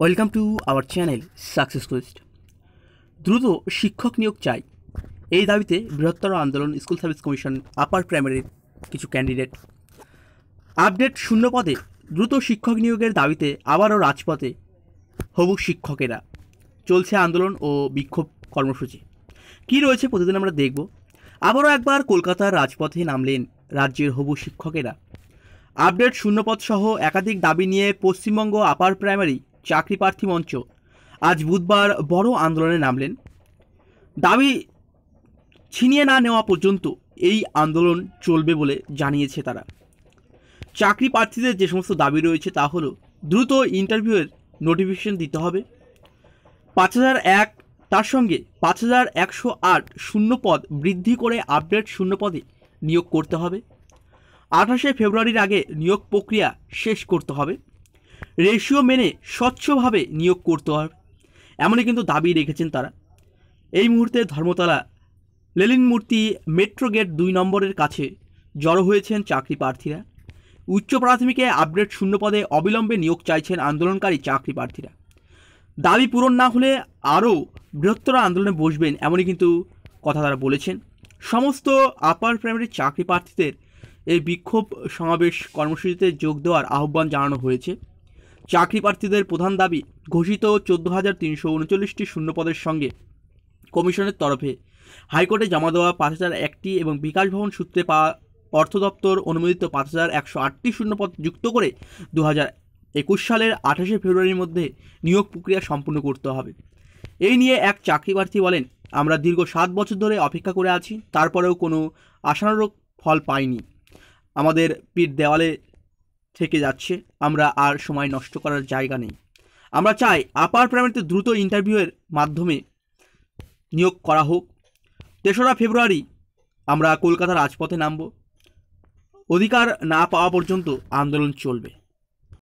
welcome to our channel success quest দ্রুত শিক্ষক নিয়োগ চাই এই দাবিতে বৃহত্তর আন্দোলন স্কুল সার্ভিস কমিশন আপার প্রাইমারির কিছু ক্যান্ডিডেট আপডেট শূন্য পদে দ্রুত শিক্ষক নিয়োগের দাবিতে আবারও রাজপথে হবু শিক্ষকেরা চলছে আন্দোলন ও বিক্ষোভ কর্মসূচি কি রয়েছে প্রতিদিন আমরা দেখব আবারও একবার কলকাতার রাজপথে নামলেন রাজ্যের হবু শিক্ষকেরা আপডেট শূন্যপদসহ একাধিক দাবি নিয়ে পশ্চিমবঙ্গ আপার প্রাইমারি চাকরি প্রার্থী মঞ্চ আজ বুধবার বড় আন্দোলনে নামলেন দাবি ছিনিয়ে না নেওয়া পর্যন্ত এই আন্দোলন চলবে বলে জানিয়েছে তারা চাকরি প্রার্থীদের যে সমস্ত দাবি রয়েছে তা হলো দ্রুত ইন্টারভিউয়ের নোটিফিকেশন দিতে হবে পাঁচ হাজার এক তার সঙ্গে পাঁচ হাজার একশো আট শূন্যপদ বৃদ্ধি করে আপডেট শূন্যপদে নিয়োগ করতে হবে আঠাশে ফেব্রুয়ারির আগে নিয়োগ প্রক্রিয়া শেষ করতে হবে রেশিও মেনে স্বচ্ছভাবে নিয়োগ করতে হবে এমনই কিন্তু দাবি রেখেছেন তারা এই মুহূর্তে ধর্মতলা লেলিন মূর্তি মেট্রো গেট দুই নম্বরের কাছে জড়ো হয়েছেন চাকরি প্রার্থীরা উচ্চ প্রাথমিকে আপডেট শূন্য পদে অবিলম্বে নিয়োগ চাইছেন আন্দোলনকারী চাকরি প্রার্থীরা দাবি পূরণ না হলে আরও বৃহত্তর আন্দোলনে বসবেন এমনই কিন্তু কথা তারা বলেছেন সমস্ত আপার প্রাইমারি চাকরি প্রার্থীদের এই বিক্ষোভ সমাবেশ কর্মসূচিতে যোগ দেওয়ার আহ্বান জানানো হয়েছে চাকরি প্রার্থীদের প্রধান দাবি ঘোষিত চোদ্দো হাজার তিনশো উনচল্লিশটি শূন্যপদের সঙ্গে কমিশনের তরফে হাইকোর্টে জমা দেওয়া পাঁচ হাজার একটি এবং বিকাশ ভবন সূত্রে পাওয়া অর্থ দপ্তর অনুমোদিত পাঁচ হাজার একশো আটটি শূন্যপদ যুক্ত করে দু হাজার একুশ সালের আঠাশে ফেব্রুয়ারির মধ্যে নিয়োগ প্রক্রিয়া সম্পূর্ণ করতে হবে এই নিয়ে এক চাকরি প্রার্থী বলেন আমরা দীর্ঘ সাত বছর ধরে অপেক্ষা করে আছি তারপরেও কোনো আশানুরূপ ফল পাইনি আমাদের পিঠ দেওয়ালে থেকে যাচ্ছে আমরা আর সময় নষ্ট করার জায়গা নেই আমরা চাই আপার প্রাইমারিতে দ্রুত ইন্টারভিউয়ের মাধ্যমে নিয়োগ করা হোক তেসরা ফেব্রুয়ারি আমরা কলকাতার রাজপথে নামব অধিকার না পাওয়া পর্যন্ত আন্দোলন চলবে